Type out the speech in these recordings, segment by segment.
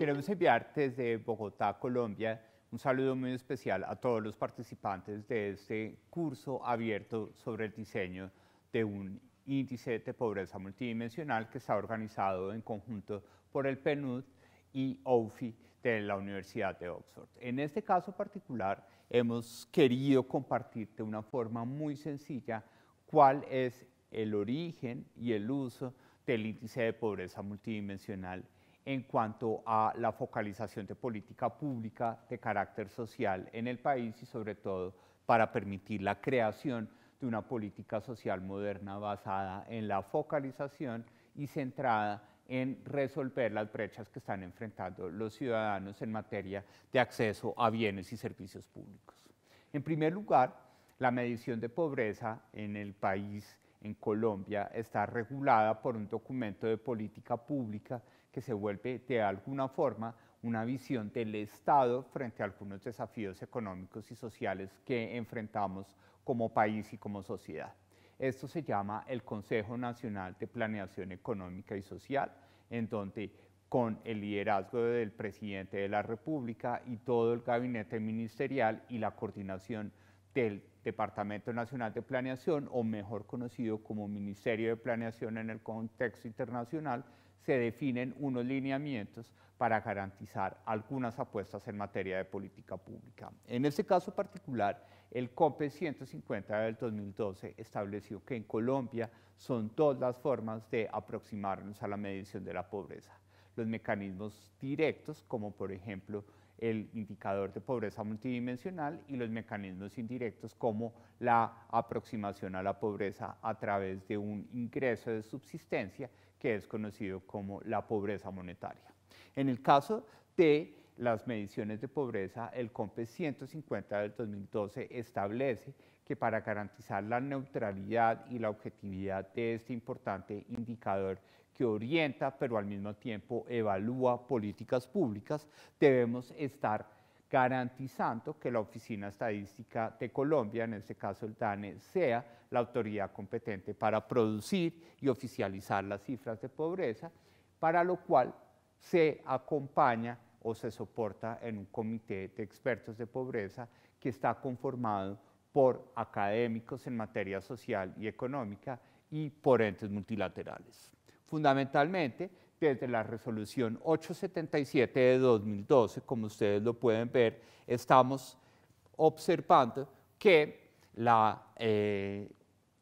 Queremos enviar desde Bogotá, Colombia, un saludo muy especial a todos los participantes de este curso abierto sobre el diseño de un índice de pobreza multidimensional que está organizado en conjunto por el PNUD y OFI de la Universidad de Oxford. En este caso particular hemos querido compartir de una forma muy sencilla cuál es el origen y el uso del índice de pobreza multidimensional en cuanto a la focalización de política pública de carácter social en el país y sobre todo para permitir la creación de una política social moderna basada en la focalización y centrada en resolver las brechas que están enfrentando los ciudadanos en materia de acceso a bienes y servicios públicos. En primer lugar, la medición de pobreza en el país, en Colombia, está regulada por un documento de política pública que se vuelve de alguna forma una visión del Estado frente a algunos desafíos económicos y sociales que enfrentamos como país y como sociedad. Esto se llama el Consejo Nacional de Planeación Económica y Social, en donde con el liderazgo del presidente de la República y todo el gabinete ministerial y la coordinación del Departamento Nacional de Planeación, o mejor conocido como Ministerio de Planeación en el contexto internacional, se definen unos lineamientos para garantizar algunas apuestas en materia de política pública. En ese caso particular, el COPE 150 del 2012 estableció que en Colombia son todas las formas de aproximarnos a la medición de la pobreza. Los mecanismos directos, como por ejemplo el indicador de pobreza multidimensional y los mecanismos indirectos como la aproximación a la pobreza a través de un ingreso de subsistencia que es conocido como la pobreza monetaria. En el caso de las mediciones de pobreza, el COMPE 150 del 2012 establece que para garantizar la neutralidad y la objetividad de este importante indicador que orienta, pero al mismo tiempo evalúa políticas públicas, debemos estar garantizando que la Oficina Estadística de Colombia, en este caso el DANE, sea la autoridad competente para producir y oficializar las cifras de pobreza, para lo cual se acompaña o se soporta en un comité de expertos de pobreza que está conformado por académicos en materia social y económica y por entes multilaterales fundamentalmente desde la resolución 877 de 2012, como ustedes lo pueden ver, estamos observando que la eh,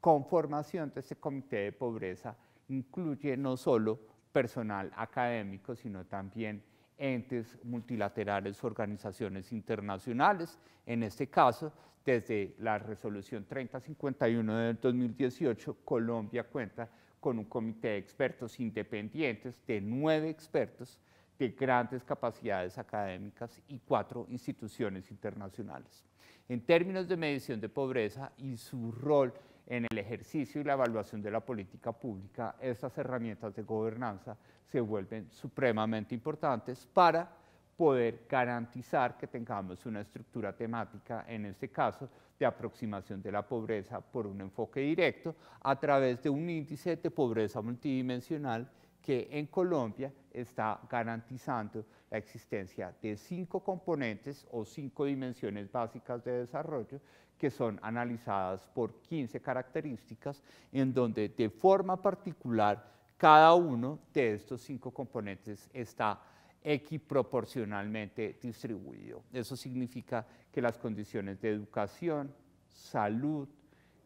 conformación de este comité de pobreza incluye no solo personal académico, sino también entes multilaterales, organizaciones internacionales, en este caso, desde la resolución 3051 del 2018, Colombia cuenta con un comité de expertos independientes de nueve expertos de grandes capacidades académicas y cuatro instituciones internacionales. En términos de medición de pobreza y su rol en el ejercicio y la evaluación de la política pública, estas herramientas de gobernanza se vuelven supremamente importantes para poder garantizar que tengamos una estructura temática, en este caso, de aproximación de la pobreza por un enfoque directo a través de un índice de pobreza multidimensional que en Colombia está garantizando la existencia de cinco componentes o cinco dimensiones básicas de desarrollo que son analizadas por 15 características en donde de forma particular cada uno de estos cinco componentes está equiproporcionalmente distribuido. Eso significa que las condiciones de educación, salud,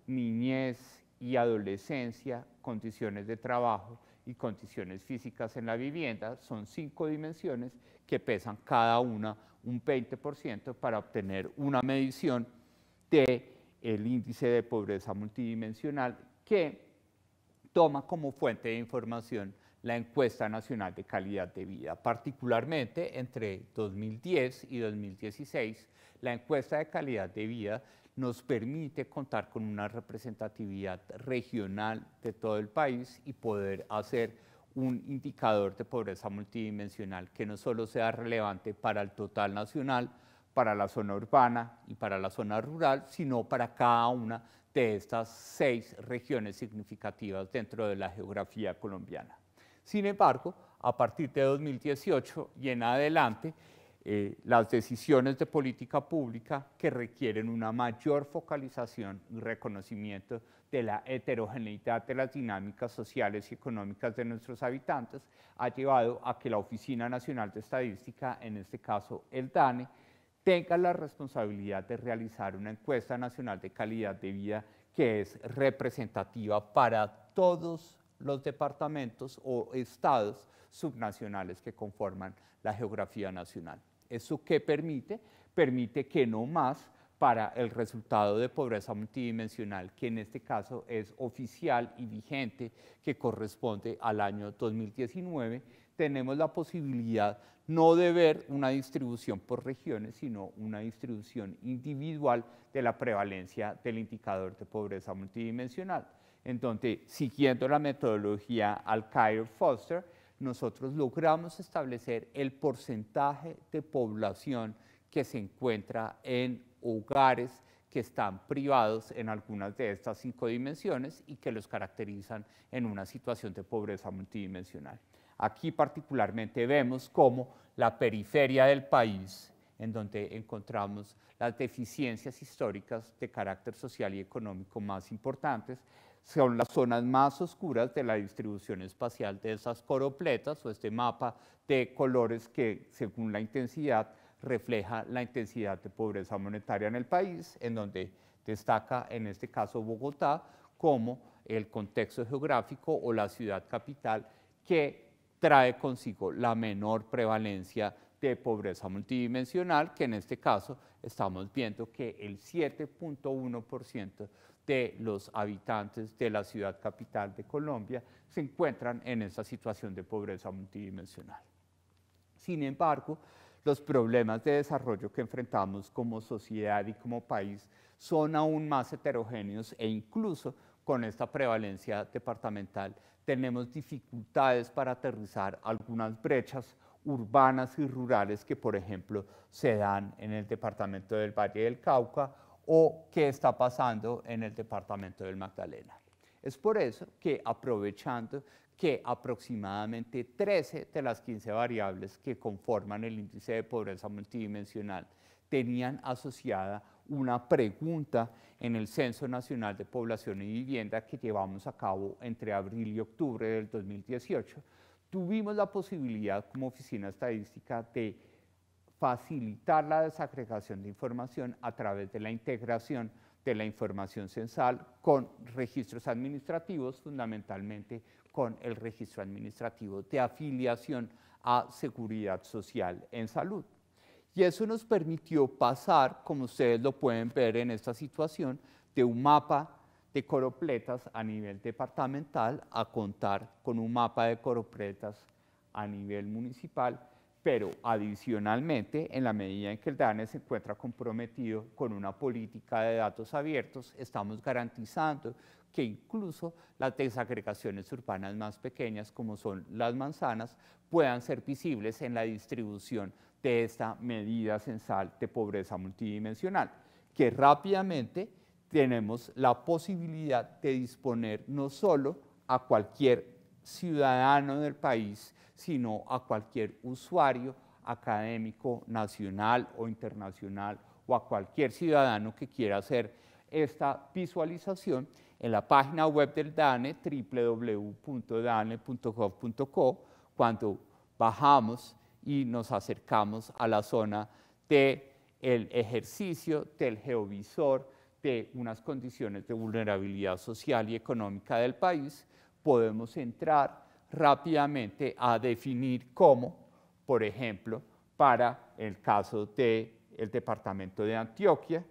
niñez y adolescencia, condiciones de trabajo y condiciones físicas en la vivienda son cinco dimensiones que pesan cada una un 20% para obtener una medición de el índice de pobreza multidimensional que toma como fuente de información la encuesta nacional de calidad de vida. Particularmente entre 2010 y 2016, la encuesta de calidad de vida nos permite contar con una representatividad regional de todo el país y poder hacer un indicador de pobreza multidimensional que no solo sea relevante para el total nacional, para la zona urbana y para la zona rural, sino para cada una de estas seis regiones significativas dentro de la geografía colombiana. Sin embargo, a partir de 2018 y en adelante, eh, las decisiones de política pública que requieren una mayor focalización y reconocimiento de la heterogeneidad de las dinámicas sociales y económicas de nuestros habitantes ha llevado a que la Oficina Nacional de Estadística, en este caso el DANE, tenga la responsabilidad de realizar una encuesta nacional de calidad de vida que es representativa para todos los departamentos o estados subnacionales que conforman la geografía nacional. ¿Eso qué permite? Permite que no más para el resultado de pobreza multidimensional, que en este caso es oficial y vigente, que corresponde al año 2019, tenemos la posibilidad no de ver una distribución por regiones, sino una distribución individual de la prevalencia del indicador de pobreza multidimensional. Entonces, siguiendo la metodología al kair Foster, nosotros logramos establecer el porcentaje de población que se encuentra en hogares que están privados en algunas de estas cinco dimensiones y que los caracterizan en una situación de pobreza multidimensional. Aquí particularmente vemos cómo la periferia del país, en donde encontramos las deficiencias históricas de carácter social y económico más importantes, son las zonas más oscuras de la distribución espacial de esas coropletas o este mapa de colores que según la intensidad refleja la intensidad de pobreza monetaria en el país, en donde destaca en este caso Bogotá como el contexto geográfico o la ciudad capital que trae consigo la menor prevalencia de pobreza multidimensional, que en este caso estamos viendo que el 7.1% de los habitantes de la ciudad capital de Colombia se encuentran en esa situación de pobreza multidimensional. Sin embargo, los problemas de desarrollo que enfrentamos como sociedad y como país son aún más heterogéneos e incluso con esta prevalencia departamental tenemos dificultades para aterrizar algunas brechas urbanas y rurales que, por ejemplo, se dan en el departamento del Valle del Cauca o qué está pasando en el departamento del Magdalena. Es por eso que aprovechando que aproximadamente 13 de las 15 variables que conforman el índice de pobreza multidimensional tenían asociada una pregunta en el Censo Nacional de Población y Vivienda que llevamos a cabo entre abril y octubre del 2018, tuvimos la posibilidad como oficina estadística de facilitar la desagregación de información a través de la integración de la información censal con registros administrativos, fundamentalmente con el registro administrativo de afiliación a seguridad social en salud. Y eso nos permitió pasar, como ustedes lo pueden ver en esta situación, de un mapa de coropletas a nivel departamental a contar con un mapa de coropletas a nivel municipal pero adicionalmente, en la medida en que el DANE se encuentra comprometido con una política de datos abiertos, estamos garantizando que incluso las desagregaciones urbanas más pequeñas, como son las manzanas, puedan ser visibles en la distribución de esta medida censal de pobreza multidimensional, que rápidamente tenemos la posibilidad de disponer no solo a cualquier ciudadano del país, sino a cualquier usuario académico nacional o internacional o a cualquier ciudadano que quiera hacer esta visualización en la página web del DANE, www.dane.gov.co, cuando bajamos y nos acercamos a la zona de el ejercicio del geovisor de unas condiciones de vulnerabilidad social y económica del país, podemos entrar rápidamente a definir cómo, por ejemplo, para el caso del el departamento de Antioquia,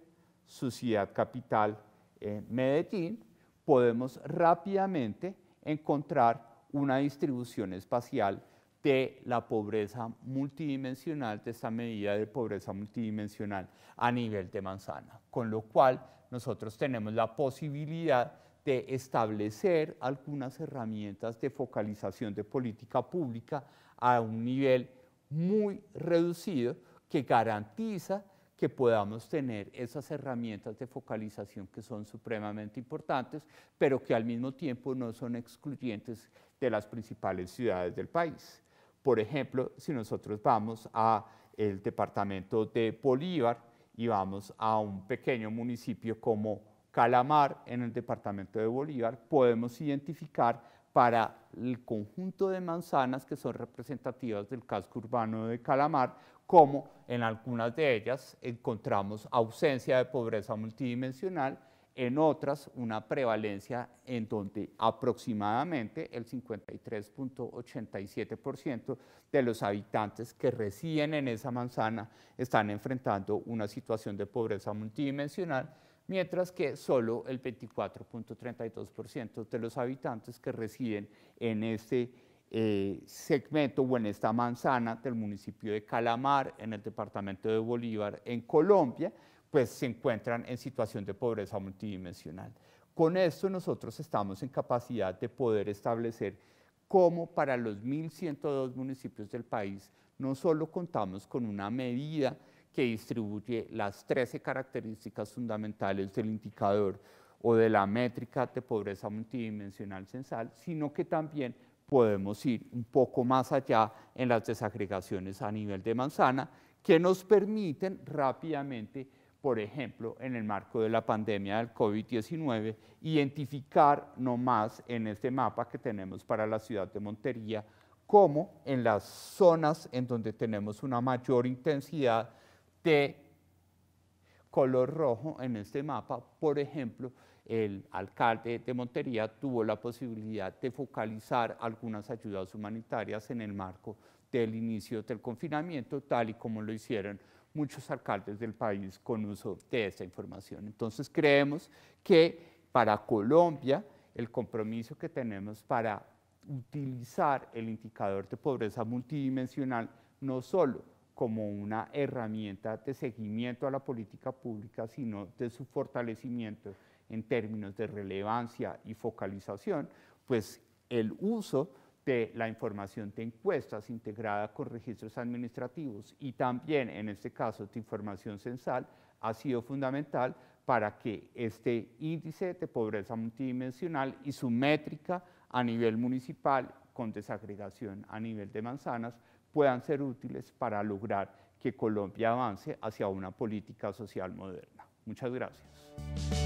su ciudad capital, eh, Medellín, podemos rápidamente encontrar una distribución espacial de la pobreza multidimensional, de esta medida de pobreza multidimensional a nivel de manzana, con lo cual nosotros tenemos la posibilidad de establecer algunas herramientas de focalización de política pública a un nivel muy reducido que garantiza que podamos tener esas herramientas de focalización que son supremamente importantes, pero que al mismo tiempo no son excluyentes de las principales ciudades del país. Por ejemplo, si nosotros vamos a el departamento de Bolívar y vamos a un pequeño municipio como Calamar en el departamento de Bolívar, podemos identificar para el conjunto de manzanas que son representativas del casco urbano de Calamar, como en algunas de ellas encontramos ausencia de pobreza multidimensional, en otras una prevalencia en donde aproximadamente el 53.87% de los habitantes que residen en esa manzana están enfrentando una situación de pobreza multidimensional mientras que solo el 24.32% de los habitantes que residen en este eh, segmento o en esta manzana del municipio de Calamar, en el departamento de Bolívar, en Colombia, pues se encuentran en situación de pobreza multidimensional. Con esto nosotros estamos en capacidad de poder establecer cómo para los 1.102 municipios del país no solo contamos con una medida que distribuye las 13 características fundamentales del indicador o de la métrica de pobreza multidimensional censal, sino que también podemos ir un poco más allá en las desagregaciones a nivel de manzana, que nos permiten rápidamente, por ejemplo, en el marco de la pandemia del COVID-19, identificar no más en este mapa que tenemos para la ciudad de Montería, como en las zonas en donde tenemos una mayor intensidad de color rojo en este mapa, por ejemplo, el alcalde de Montería tuvo la posibilidad de focalizar algunas ayudas humanitarias en el marco del inicio del confinamiento, tal y como lo hicieron muchos alcaldes del país con uso de esta información. Entonces creemos que para Colombia el compromiso que tenemos para utilizar el indicador de pobreza multidimensional no solo como una herramienta de seguimiento a la política pública, sino de su fortalecimiento en términos de relevancia y focalización, pues el uso de la información de encuestas integrada con registros administrativos y también, en este caso, de información censal, ha sido fundamental para que este índice de pobreza multidimensional y su métrica a nivel municipal con desagregación a nivel de manzanas puedan ser útiles para lograr que Colombia avance hacia una política social moderna. Muchas gracias.